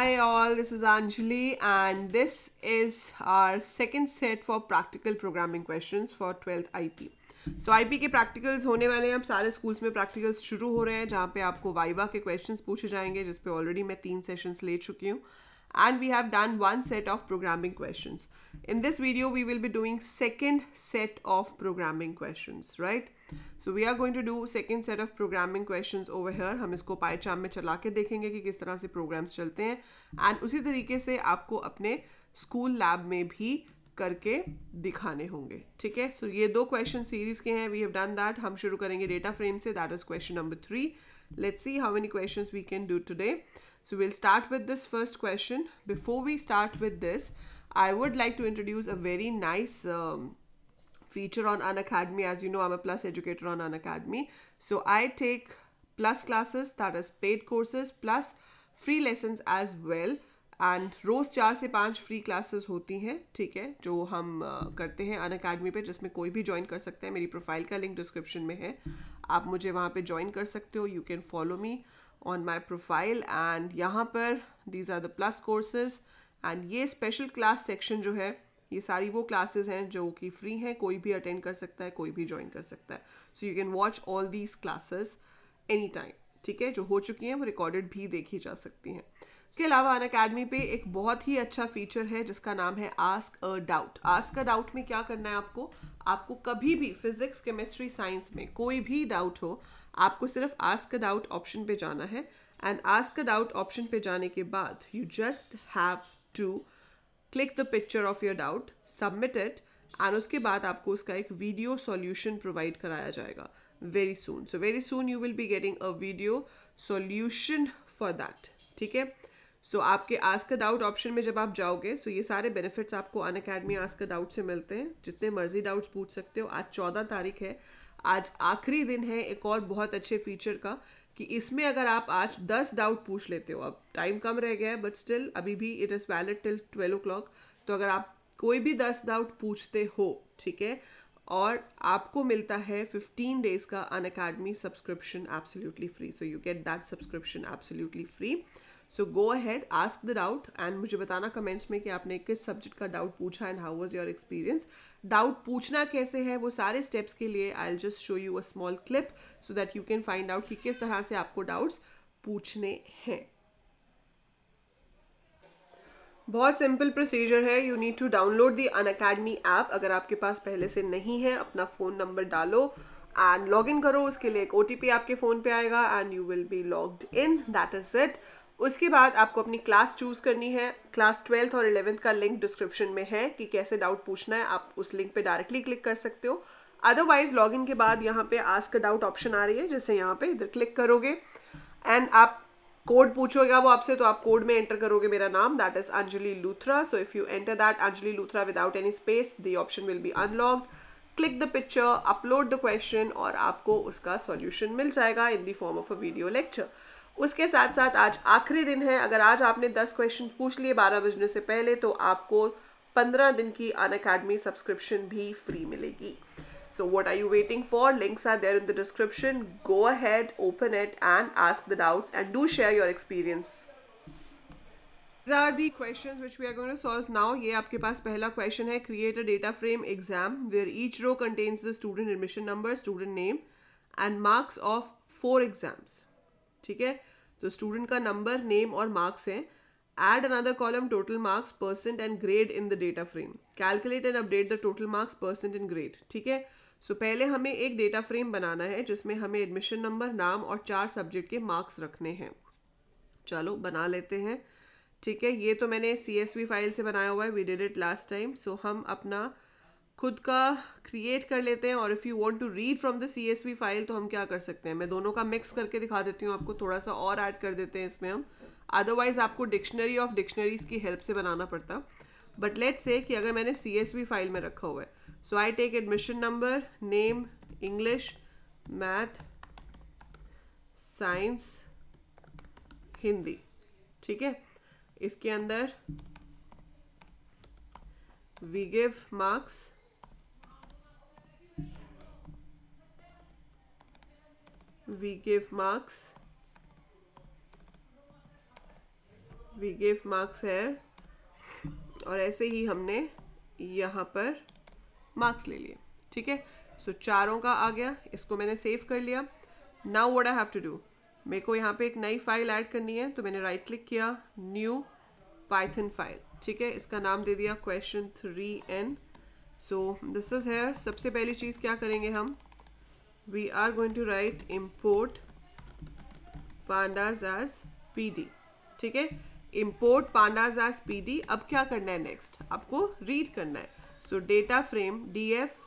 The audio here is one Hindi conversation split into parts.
Hi all, this is Anjali and this is our second set for practical programming questions for 12th IP. So I P के प्रैक्टिकल्स होने वाले हैं अब सारे स्कूल्स में प्रैक्टिकल्स शुरू हो रहे हैं जहाँ पे आपको वाइवा के क्वेश्चंस पूछे जाएंगे जिस पे ऑलरेडी मैं तीन सेशंस ले चुकी हूँ and we have done one set of programming questions. In this video, we will be doing second set of programming questions, right? So we are going to do second set of programming questions over here. hum isko PyCharm mein chala ke dekhenge ki kis tarah se programs chalte hain and usi tarike se aapko apne school lab mein bhi करके दिखाने होंगे ठीक है सो ये दो क्वेश्चन सीरीज के हैं वी हैव डन दैट हम शुरू करेंगे डेटा फ्रेम से that is question number three let's see how many questions we can do today So we'll start with this first question. Before we start with this, I would like to introduce a very nice um, feature on Unacademy. As you know, I'm a plus educator on Unacademy. So I take plus classes, that is paid courses, plus free lessons as well. And रोज़ चार से पांच free classes होती हैं ठीक है जो हम uh, करते हैं अन अकेडमी पर जिसमें कोई भी ज्वाइन कर सकते हैं मेरी प्रोफाइल का लिंक डिस्क्रिप्शन में है आप मुझे वहाँ पे ज्वाइन कर सकते हो you can follow me on my profile and यहाँ पर these are the plus courses and ये स्पेशल क्लास सेक्शन जो है ये सारी वो क्लासेज हैं जो कि फ्री हैं कोई भी अटेंड कर सकता है कोई भी ज्वाइन कर सकता है so you can watch all these classes any time ठीक है जो हो चुकी हैं वो रिकॉर्डेड भी देखी जा सकती हैं इसके अलावा अन अकेडमी पे एक बहुत ही अच्छा फीचर है जिसका नाम है ask a doubt ask a doubt में क्या करना है आपको आपको कभी भी फिजिक्स केमिस्ट्री साइंस में कोई भी डाउट हो आपको सिर्फ आस्क अ डाउट ऑप्शन पे जाना है and ask a doubt option पे जाने के बाद you just have to click the picture of your doubt submit it and उसके बाद आपको उसका एक वीडियो सॉल्यूशन प्रोवाइड कराया जाएगा very soon so very soon you will be getting a video solution for that ठीक है सो आपके आस्क डाउट ऑप्शन में जब आप जाओगे सो so ये सारे बेनिफिट्स आपको अन अकेडमी आस्क डाउट से मिलते हैं जितने मर्जी डाउट्स पूछ सकते हो आज चौदह तारीख है आज आखिरी दिन है एक और बहुत अच्छे फीचर का कि इसमें अगर आप आज दस डाउट पूछ लेते हो अब टाइम कम रह गया है बट स्टिल अभी भी it is valid till twelve o'clock तो अगर आप कोई भी दस डाउट पूछते हो ठीक है और आपको मिलता है फिफ्टीन डेज का Unacademy subscription absolutely free so you get that subscription absolutely free so go ahead ask the doubt and मुझे बताना कमेंट्स में कि आपने किस सब्जेक्ट का डाउट पूछा and how was your experience doubt पूछना कैसे है वो सारे स्टेप्स के लिए I just show you a small clip so that you can find out कि किस तरह से आपको डाउट्स पूछने हैं बहुत सिंपल प्रोसीजर है you need to download the Unacademy app अगर आपके पास पहले से नहीं है अपना फ़ोन नंबर डालो एंड लॉग इन करो उसके लिए एक ओ आपके फ़ोन पे आएगा and you will be logged in that is it उसके बाद आपको अपनी क्लास चूज़ करनी है क्लास ट्वेल्थ और इलेवेंथ का लिंक डिस्क्रिप्शन में है कि कैसे डाउट पूछना है आप उस लिंक पे डायरेक्टली क्लिक कर सकते हो अदरवाइज लॉग इन के बाद यहाँ पे आस्क डाउट ऑप्शन आ रही है जैसे यहाँ पे इधर क्लिक करोगे एंड आप कोड पूछोगा वो आपसे तो आप कोड में एंटर करोगे मेरा नाम that is Anjali Luthra so if you enter that Anjali Luthra without any space the option will be unlocked click the picture upload the question और आपको उसका सॉल्यूशन मिल जाएगा in the form of a video lecture उसके साथ साथ आज आखिरी दिन है अगर आज आपने दस क्वेश्चन पूछ लिए बारह बजने से पहले तो आपको पंद्रह दिन की अन अकेडमी सब्सक्रिप्शन भी फ्री मिलेगी so what are you waiting for links are there in the description go ahead open it and ask the doubts and do share your experience are the question आपके पास पहला क्वेश्चन है create data frame exam where each row contains student admission number student name and marks of four exams ठीक है तो स्टूडेंट का नंबर नेम और मार्क्स हैं add another column total marks percent and grade in the data frame calculate and update the total marks percent and grade ठीक है सो पहले हमें एक डेटा फ्रेम बनाना है जिसमें हमें एडमिशन नंबर नाम और चार सब्जेक्ट के मार्क्स रखने हैं चलो बना लेते हैं ठीक है ये तो मैंने सी फाइल से बनाया हुआ है we did it last time so हम अपना खुद का क्रिएट कर लेते हैं और if you want to read from the C file तो हम क्या कर सकते हैं मैं दोनों का मिक्स करके दिखा देती हूँ आपको थोड़ा सा और ऐड कर देते हैं इसमें हम अदरवाइज़ आपको डिक्शनरी ऑफ डिक्शनरीज़ की हेल्प से बनाना पड़ता बट लेट्स से कि अगर मैंने सी फाइल में रखा हुआ है so I take admission number name English math science Hindi ठीक है इसके अंदर we give marks we give marks we give marks है और ऐसे ही हमने यहाँ पर मार्क्स ले लिए ठीक है सो चारों का आ गया इसको मैंने सेव कर लिया now what I have to do मेरे को यहाँ पे एक नई फाइल ऐड करनी है तो मैंने राइट क्लिक किया न्यू पाइथन फाइल ठीक है इसका नाम दे दिया question three and so this is here सबसे पहली चीज़ क्या करेंगे हम we are going to write import pandas as pd ठीक है import pandas as pd अब क्या करना है next आपको read करना है so data frame df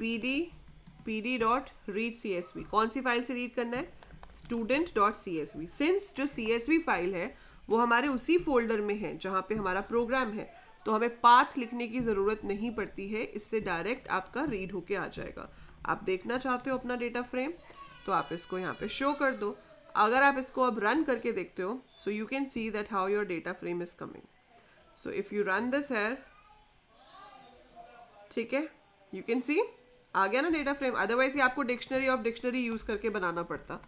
pd pd dot read csv कौन सी फाइल से read करना है student dot csv since जो csv फाइल है वो हमारे उसी फोल्डर में है जहाँ पे हमारा प्रोग्राम है तो हमें पाथ लिखने की ज़रूरत नहीं पड़ती है इससे डायरेक्ट आपका रीड होके आ जाएगा आप देखना चाहते हो अपना डेटा फ्रेम तो आप इसको यहाँ पे शो कर दो अगर आप इसको अब रन करके देखते हो so you can see that how your data frame is coming so if you run this here ठीक है यू कैन सी आ गया ना डेटा फ्रेम अदरवाइज ये आपको डिक्शनरी ऑफ डिक्शनरी यूज़ करके बनाना पड़ता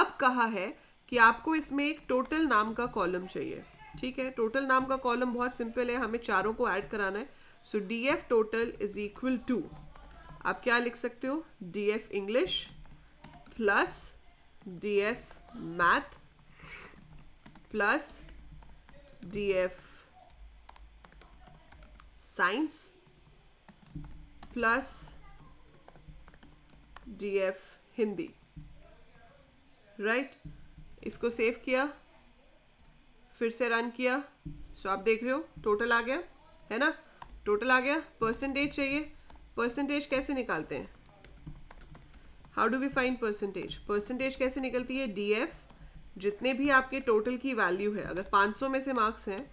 अब कहा है कि आपको इसमें एक टोटल नाम का कॉलम चाहिए ठीक है टोटल नाम का कॉलम बहुत सिंपल है हमें चारों को ऐड कराना है so D F total is equal to आप क्या लिख सकते हो D F English plus D F math plus D F science plus D F Hindi right इसको सेव किया फिर से रन किया सो आप देख रहे हो टोटल आ गया है ना टोटल आ गया परसेंटेज चाहिए परसेंटेज कैसे निकालते हैं how do we find percentage percentage कैसे निकलती है डी एफ जितने भी आपके टोटल की वैल्यू है अगर 500 में से मार्क्स हैं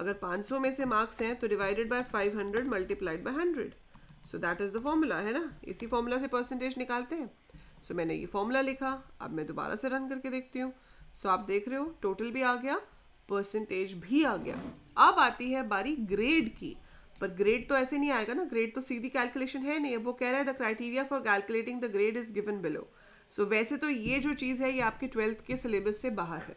अगर 500 में से मार्क्स हैं तो divided by 500 hundred multiplied by hundred so that is the formula है ना इसी फॉर्मूला से परसेंटेज निकालते हैं सो so, मैंने ये फॉर्मूला लिखा अब मैं दोबारा से रन करके देखती हूँ सो so, आप देख रहे हो टोटल भी आ गया परसेंटेज भी आ गया अब आती है बारी ग्रेड की पर ग्रेड तो ऐसे नहीं आएगा ना ग्रेड तो सीधी कैलकुलेशन है नहीं है वो कह रहा है the criteria for calculating the grade is given below so वैसे तो ये जो चीज़ है ये आपके ट्वेल्थ के सिलेबस से बाहर है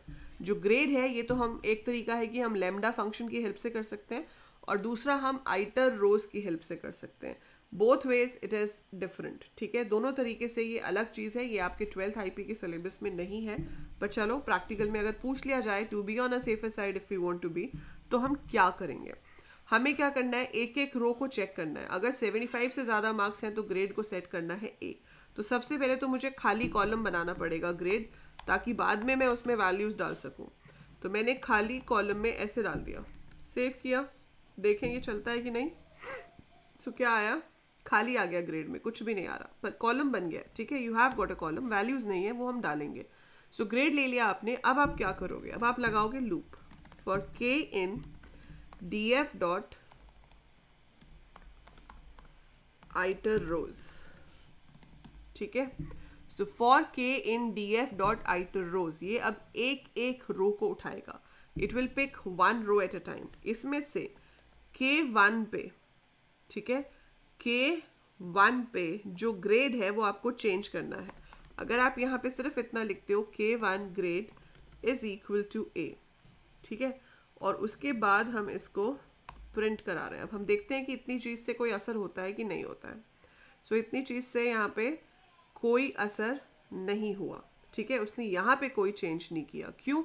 जो ग्रेड है ये तो हम एक तरीका है कि हम लेमडा फंक्शन की हेल्प से कर सकते हैं और दूसरा हम आइटर रोज की हेल्प से कर सकते हैं both ways it is different ठीक है दोनों तरीके से ये अलग चीज़ है ये आपके ट्वेल्थ आईपी के सिलेबस में नहीं है पर चलो प्रैक्टिकल में अगर पूछ लिया जाए to be on a safer side if you want to be तो हम क्या करेंगे हमें क्या करना है एक एक रो को चेक करना है अगर 75 से ज़्यादा मार्क्स हैं तो ग्रेड को सेट करना है ए तो सबसे पहले तो मुझे खाली कॉलम बनाना पड़ेगा ग्रेड ताकि बाद में मैं उसमें वैल्यूज़ डाल सकूँ तो मैंने खाली कॉलम में ऐसे डाल दिया सेव किया देखें ये चलता है कि नहीं सो so, क्या आया खाली आ गया ग्रेड में कुछ भी नहीं आ रहा पर कॉलम बन गया ठीक है you have got a column values नहीं है वो हम डालेंगे सो so, ग्रेड ले लिया आपने अब आप क्या करोगे अब आप लगाओगे loop for k in df dot iter rows ठीक है so for k in d f dot iterrows ये अब एक एक रो को उठाएगा it will pick one row at a time इसमें से के वन पे ठीक है के वन पे जो ग्रेड है वो आपको चेंज करना है अगर आप यहाँ पे सिर्फ इतना लिखते हो k one grade is equal to A ठीक है और उसके बाद हम इसको प्रिंट करा रहे हैं अब हम देखते हैं कि इतनी चीज़ से कोई असर होता है कि नहीं होता है सो so, इतनी चीज़ से यहाँ पे कोई असर नहीं हुआ ठीक है उसने यहाँ पे कोई चेंज नहीं किया क्यों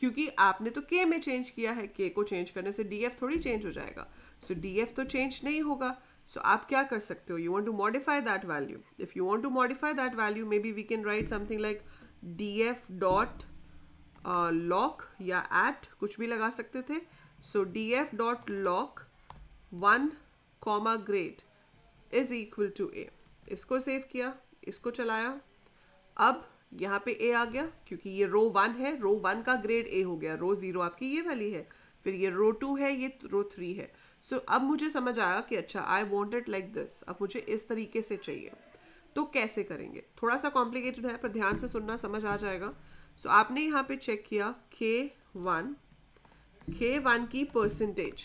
क्योंकि आपने तो के में चेंज किया है के को चेंज करने से डी एफ थोड़ी चेंज हो जाएगा सो डी एफ तो चेंज नहीं होगा सो so, आप क्या कर सकते हो you want to modify that value if you want to modify that value maybe we can write something like d f dot loc uh, या एट कुछ भी लगा सकते थे so D f dot loc one comma grade is equal to A इसको सेव किया इसको चलाया अब यहाँ पे ए आ गया क्योंकि ये रो वन है रो वन का ग्रेड ए हो गया रो ज़ीरो आपकी ये वाली है फिर ये रो टू है ये रो थ्री है सो so, अब मुझे समझ आया कि अच्छा I want it like this अब मुझे इस तरीके से चाहिए तो कैसे करेंगे थोड़ा सा कॉम्प्लिकेटेड है पर ध्यान से सुनना समझ आ जाएगा सो so, आपने यहाँ पे चेक किया के वन के वन की परसेंटेज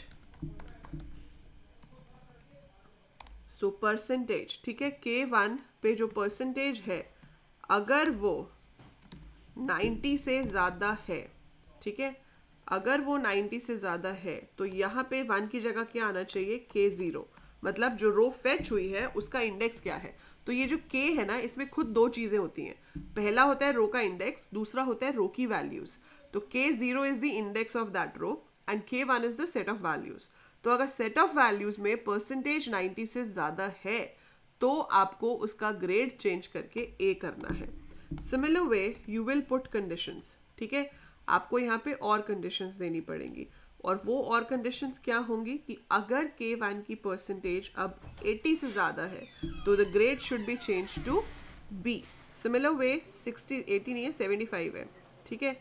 सो परसेंटेज ठीक है के वन पे जो परसेंटेज है अगर वो 90 से ज़्यादा है ठीक है अगर वो 90 से ज़्यादा है तो यहाँ पे वन की जगह क्या आना चाहिए के ज़ीरो मतलब जो रो फेच हुई है उसका इंडेक्स क्या है तो ये जो के है ना इसमें खुद दो चीज़ें होती हैं पहला होता है रो का इंडेक्स दूसरा होता है रो की वैल्यूज़ तो k zero is the index of that row and k one is the set of values तो अगर सेट ऑफ वैल्यूज़ में परसेंटेज नाइनटी से ज़्यादा है तो आपको उसका ग्रेड चेंज करके ए करना है similar way you will put conditions ठीक है आपको यहाँ पे और कंडीशंस देनी पड़ेंगी और वो और कंडीशंस क्या होंगी कि अगर के वन की परसेंटेज अब 80 से ज़्यादा है तो the grade should be change to be similar way 60 80 नहीं है 75 है ठीक है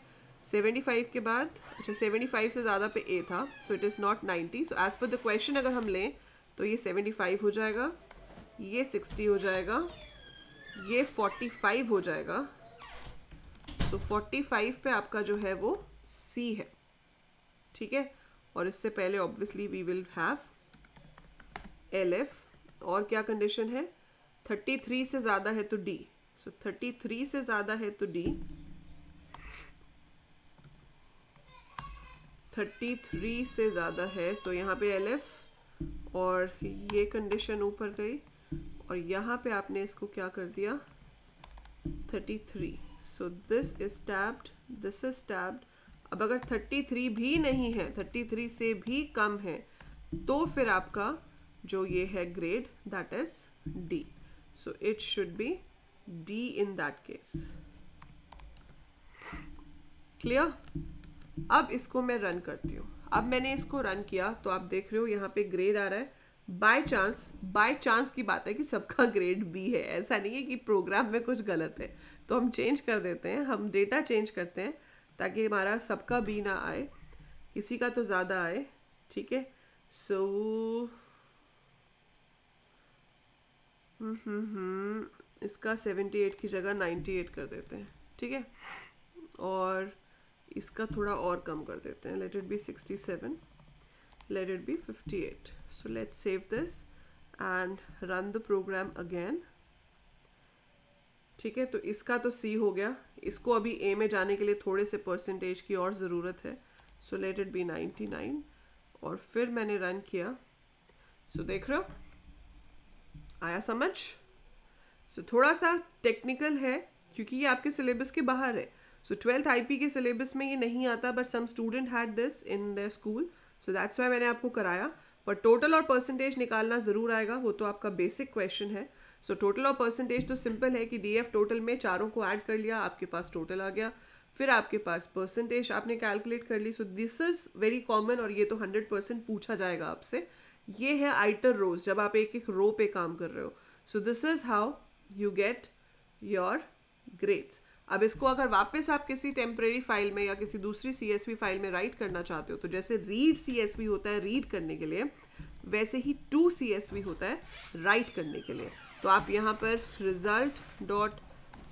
75 के बाद अच्छा 75 से ज़्यादा पे ए था so it is not 90 so as per the question अगर हम लें तो ये 75 हो जाएगा ये 60 हो जाएगा ये 45 हो जाएगा तो so 45 पे आपका जो है वो सी है ठीक है और इससे पहले obviously we will have elif और क्या कंडीशन है 33 से ज़्यादा है तो डी सो so, 33 से ज़्यादा है तो डी 33 से ज़्यादा है सो so, यहाँ पे एल एफ और ये कंडीशन ऊपर गई और यहाँ पे आपने इसको क्या कर दिया 33 so this is tabbed this is tabbed अब अगर 33 भी नहीं है 33 से भी कम है तो फिर आपका जो ये है grade that is D so it should be D in that case clear अब इसको मैं रन करती हूँ अब मैंने इसको रन किया तो आप देख रहे हो यहाँ पे ग्रेड आ रहा है बाय चांस बाय चांस की बात है कि सबका ग्रेड बी है ऐसा नहीं है कि प्रोग्राम में कुछ गलत है तो हम चेंज कर देते हैं हम डेटा चेंज करते हैं ताकि हमारा सबका बी ना आए किसी का तो ज़्यादा आए ठीक है सो हम्म, हम्म, हम्म, इसका सेवेंटी एट की जगह नाइन्टी एट कर देते हैं ठीक है और इसका थोड़ा और कम कर देते हैं let it be sixty seven let it be fifty eight so let save this and run the program again ठीक है तो इसका तो सी हो गया इसको अभी ए में जाने के लिए थोड़े से परसेंटेज की और ज़रूरत है सो लेट इट बी 99 और फिर मैंने रन किया सो so, देख रहे हो आया समझ सो so, थोड़ा सा टेक्निकल है क्योंकि ये आपके सिलेबस के बाहर है सो ट्वेल्थ आईपी के सिलेबस में ये नहीं आता but some student had this in the school so that's why मैंने आपको कराया पर टोटल और परसेंटेज निकालना ज़रूर आएगा वो तो आपका बेसिक क्वेश्चन है सो टोटल और परसेंटेज तो सिंपल है कि डी एफ टोटल में चारों को ऐड कर लिया आपके पास टोटल आ गया फिर आपके पास परसेंटेज आपने कैलकुलेट कर ली so this is very common और ये तो हंड्रेड परसेंट पूछा जाएगा आपसे ये है आइटर रोज जब आप एक एक रो पे काम कर रहे हो so this is how you get your grades अब इसको अगर वापस आप किसी टेम्परेरी फाइल में या किसी दूसरी सी फाइल में राइट करना चाहते हो तो जैसे रीड सी होता है रीड करने के लिए वैसे ही टू सी होता है राइट करने के लिए तो आप यहाँ पर result dot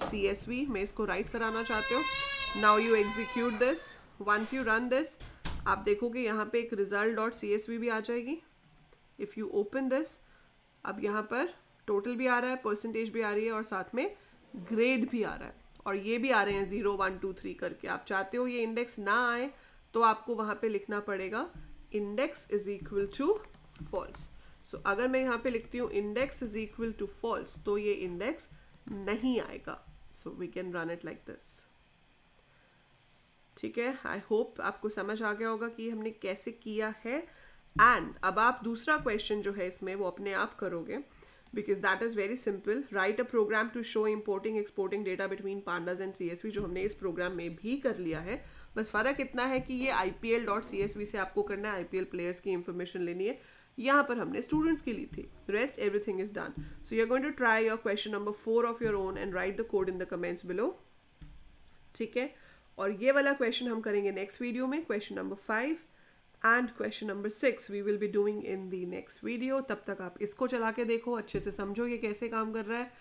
c s v में इसको राइट कराना चाहते हो now you execute this once you run this आप देखोगे यहाँ पे एक result dot c s v भी आ जाएगी इफ़ यू ओपन दिस अब यहाँ पर टोटल भी आ रहा है परसेंटेज भी आ रही है और साथ में ग्रेड भी आ रहा है और ये भी आ रहे हैं ज़ीरो वन टू थ्री करके आप चाहते हो ये इंडेक्स ना आए तो आपको वहाँ पे लिखना पड़ेगा index is equal to false so so, अगर मैं यहाँ पे लिखती हूँ index is equal to false तो ये इंडेक्स नहीं आएगा so we can run it like this ठीक है आई होप आपको समझ आ गया होगा कि हमने कैसे किया है एंड अब आप दूसरा क्वेश्चन जो है इसमें वो अपने आप करोगे because that is very simple write a program to show importing exporting data between pandas and C जो हमने इस प्रोग्राम में भी कर लिया है बस फ़र्क इतना है कि ये आई से आपको करना है आई प्लेयर्स की इन्फॉर्मेशन लेनी है यहाँ पर हमने स्टूडेंट्स की ली थी rest everything is done so you are going to try your question number four of your own and write the code in the comments below ठीक है और ये वाला क्वेश्चन हम करेंगे नेक्स्ट वीडियो में question number five and question number six we will be doing in the next video तब तक आप इसको चला के देखो अच्छे से समझो ये कैसे काम कर रहा है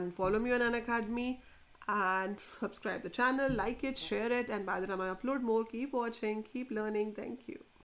and follow me on Unacademy and subscribe the channel like it share it and by the time I upload more keep watching keep learning thank you